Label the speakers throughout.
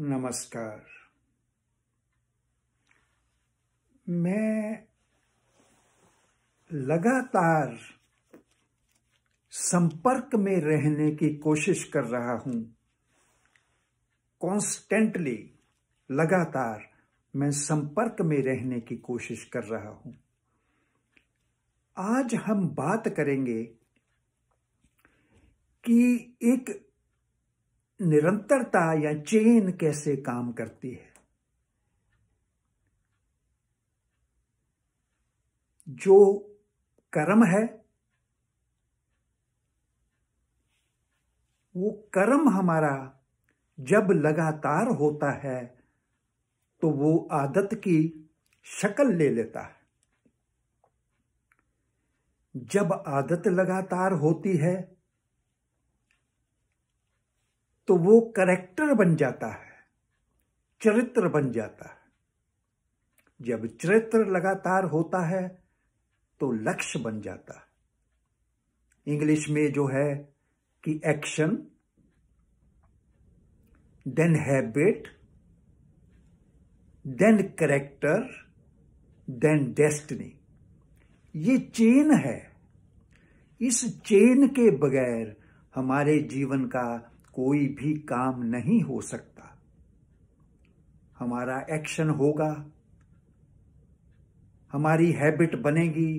Speaker 1: नमस्कार मैं लगातार संपर्क में रहने की कोशिश कर रहा हूं कॉन्स्टेंटली लगातार मैं संपर्क में रहने की कोशिश कर रहा हूं आज हम बात करेंगे कि एक निरंतरता या चेन कैसे काम करती है जो कर्म है वो कर्म हमारा जब लगातार होता है तो वो आदत की शक्ल ले लेता है जब आदत लगातार होती है तो वो करेक्टर बन जाता है चरित्र बन जाता है जब चरित्र लगातार होता है तो लक्ष्य बन जाता है इंग्लिश में जो है कि action then habit then character then destiny ये चेन है इस चेन के बगैर हमारे जीवन का कोई भी काम नहीं हो सकता हमारा एक्शन होगा हमारी हैबिट बनेगी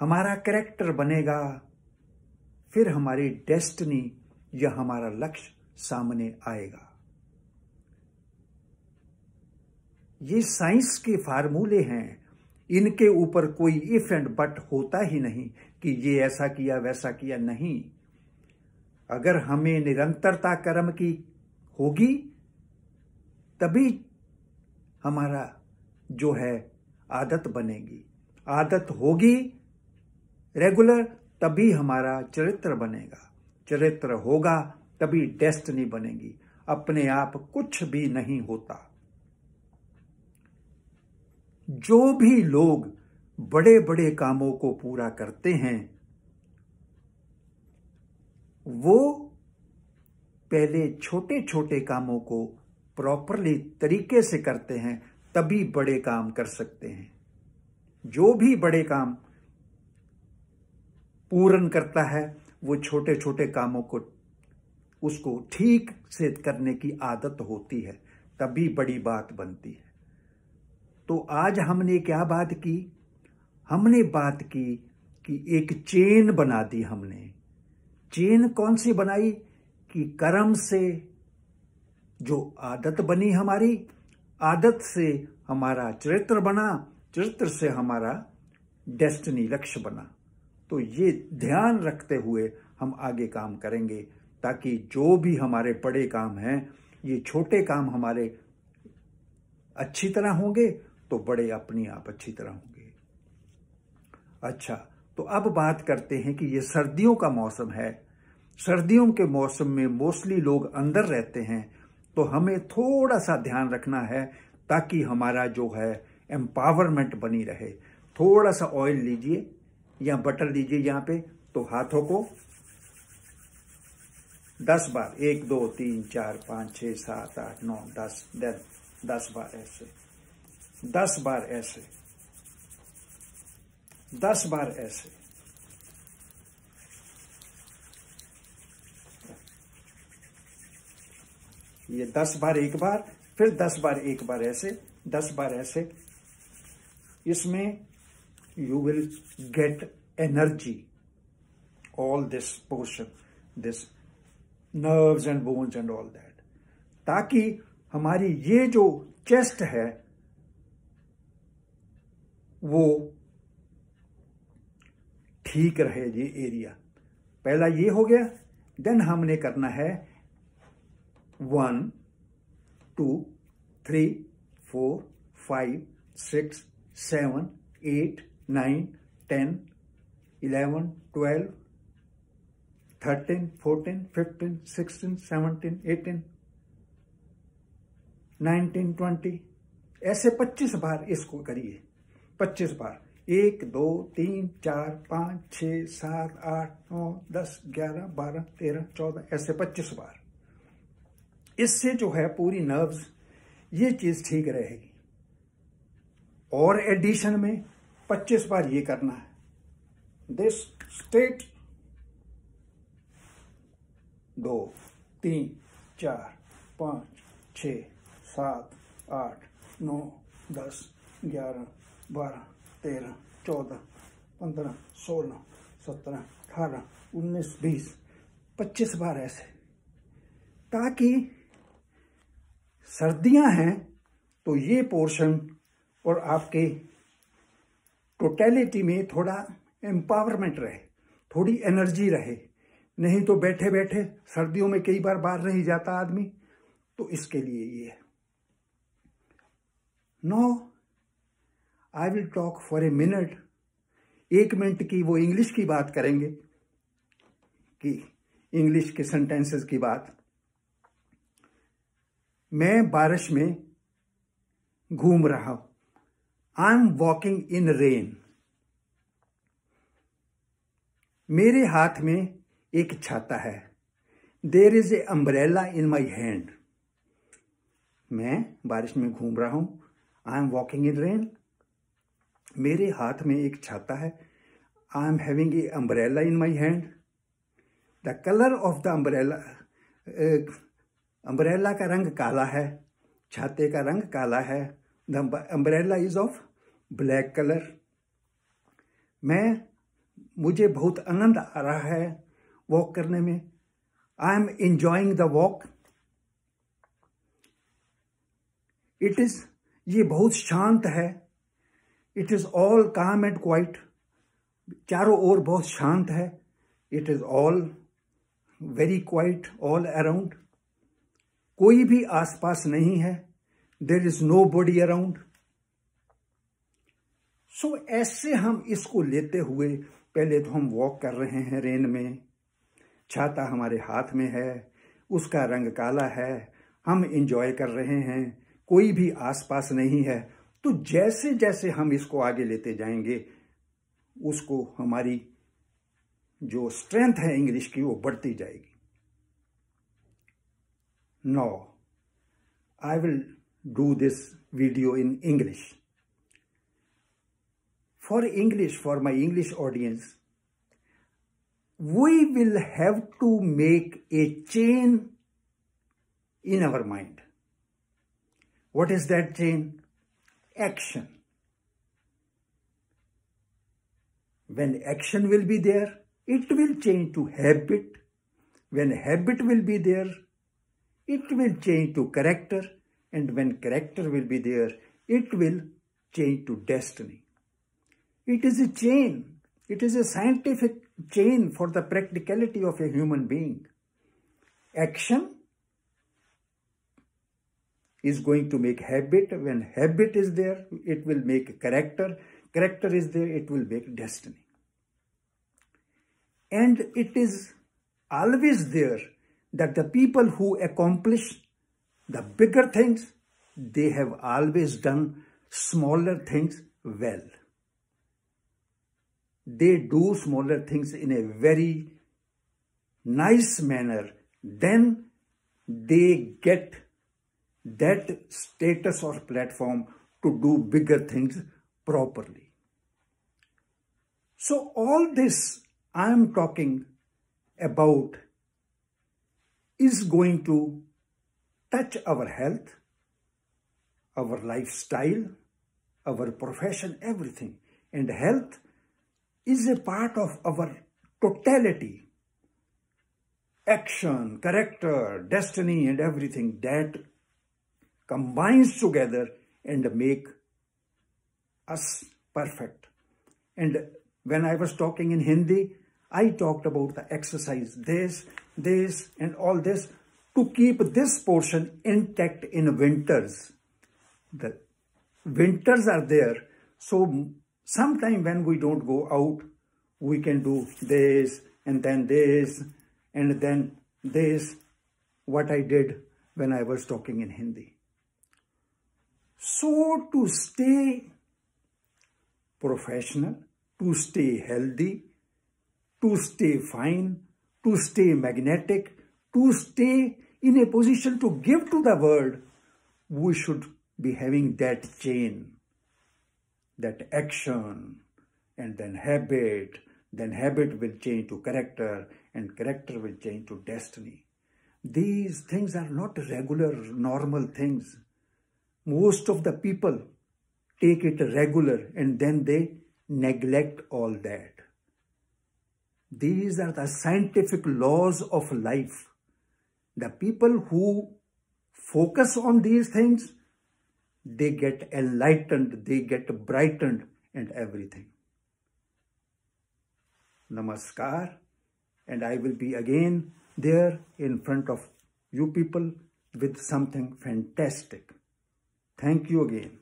Speaker 1: हमारा करेक्टर बनेगा फिर हमारी डेस्टनी या हमारा लक्ष्य सामने आएगा ये साइंस के फार्मूले हैं इनके ऊपर कोई इफ एंड बट होता ही नहीं कि ये ऐसा किया वैसा किया नहीं अगर हमें निरंतरता कर्म की होगी तभी हमारा जो है आदत बनेगी आदत होगी रेगुलर तभी हमारा चरित्र बनेगा चरित्र होगा तभी डेस्टनी बनेगी अपने आप कुछ भी नहीं होता जो भी लोग बड़े बड़े कामों को पूरा करते हैं वो पहले छोटे छोटे कामों को प्रॉपरली तरीके से करते हैं तभी बड़े काम कर सकते हैं जो भी बड़े काम पूर्ण करता है वो छोटे छोटे कामों को उसको ठीक से करने की आदत होती है तभी बड़ी बात बनती है तो आज हमने क्या बात की हमने बात की कि एक चेन बना दी हमने चेन कौन सी बनाई कि कर्म से जो आदत बनी हमारी आदत से हमारा चरित्र बना चरित्र से हमारा डेस्टिनी लक्ष्य बना तो ये ध्यान रखते हुए हम आगे काम करेंगे ताकि जो भी हमारे बड़े काम हैं ये छोटे काम हमारे अच्छी तरह होंगे तो बड़े अपनी आप अच्छी तरह होंगे अच्छा तो अब बात करते हैं कि ये सर्दियों का मौसम है सर्दियों के मौसम में मोस्टली लोग अंदर रहते हैं तो हमें थोड़ा सा ध्यान रखना है ताकि हमारा जो है एम्पावरमेंट बनी रहे थोड़ा सा ऑयल लीजिए या बटर लीजिए यहाँ पे तो हाथों को दस बार एक दो तीन चार पाँच छ सात आठ नौ दस दस बार ऐसे दस बार ऐसे दस बार ऐसे ये दस बार एक बार फिर दस बार एक बार ऐसे दस बार ऐसे इसमें you will get energy all this portion this nerves and bones and all that ताकि हमारी ये जो चेस्ट है वो ठीक रहे ये एरिया पहला ये हो गया देन हमने करना है one two three four five six seven eight nine ten eleven twelve thirteen fourteen fifteen sixteen seventeen eighteen nineteen twenty ऐसे पच्चीस बार इसको करिए पच्चीस बार एक दो तीन चार पाँच छ सात आठ नौ दस ग्यारह बारह तेरह चौदह ऐसे पच्चीस बार इससे जो है पूरी नर्व्स ये चीज़ ठीक रहेगी और एडिशन में पच्चीस बार ये करना है दिस स्टेट दो तीन चार पाँच छ सात आठ नौ दस ग्यारह बारह तेरह चौदह पंद्रह सोलह सत्रह अठारह उन्नीस बीस पच्चीस बार ऐसे ताकि सर्दियां हैं तो ये पोर्शन और आपके टोटेलिटी में थोड़ा एम्पावरमेंट रहे थोड़ी एनर्जी रहे नहीं तो बैठे बैठे सर्दियों में कई बार बाहर नहीं जाता आदमी तो इसके लिए ये है now I will talk for a minute एक मिनट की वो इंग्लिश की बात करेंगे कि इंग्लिश के सेंटेंसेस की बात मैं बारिश में घूम रहा हूं I am walking in rain मेरे हाथ में एक छाता है there is a umbrella in my hand मैं बारिश में घूम रहा हूं I am walking in rain मेरे हाथ में एक छाता है I am having a umbrella in my hand the colour of the umbrella umbrella का रंग काला है छाते का रंग काला है the umbrella is of black colour मैं मुझे बहुत आनंद आ रहा है वॉक करने में I am enjoying the walk it is ये बहुत शांत है it is all calm and quiet चारों ओर बहुत शांत है it is all very quiet all around कोई भी आसपास नहीं है there is nobody around so ऐसे हम इसको लेते हुए पहले तो हम वॉक कर रहे हैं रेन में छाता हमारे हाथ में है उसका रंग काला है हम इंजॉय कर रहे हैं कोई भी आसपास नहीं है तो जैसे जैसे हम इसको आगे लेते जाएंगे उसको हमारी जो स्ट्रेंथ है इंग्लिश की वो बढ़ती जाएगी now I will do this video in English for English for my English audience we will have to make a chain in our mind what is that chain action. When action will be there, it will change to habit. When habit will be there, it will change to character. And when character will be there, it will change to destiny. It is a chain. It is a scientific chain for the practicality of a human being. Action is going to make habit. When habit is there, it will make character. Character is there, it will make destiny. And it is always there that the people who accomplish the bigger things, they have always done smaller things well. They do smaller things in a very nice manner. Then they get that status or platform to do bigger things properly. So all this I am talking about is going to touch our health, our lifestyle, our profession, everything. And health is a part of our totality. Action, character, destiny and everything that combines together and make us perfect. And when I was talking in Hindi, I talked about the exercise, this, this, and all this, to keep this portion intact in winters. The winters are there, so sometime when we don't go out, we can do this, and then this, and then this, what I did when I was talking in Hindi. So to stay professional, to stay healthy, to stay fine, to stay magnetic, to stay in a position to give to the world, we should be having that chain, that action, and then habit, then habit will change to character, and character will change to destiny. These things are not regular, normal things most of the people take it regular and then they neglect all that. These are the scientific laws of life. The people who focus on these things, they get enlightened, they get brightened and everything. Namaskar and I will be again there in front of you people with something fantastic. Thank you again.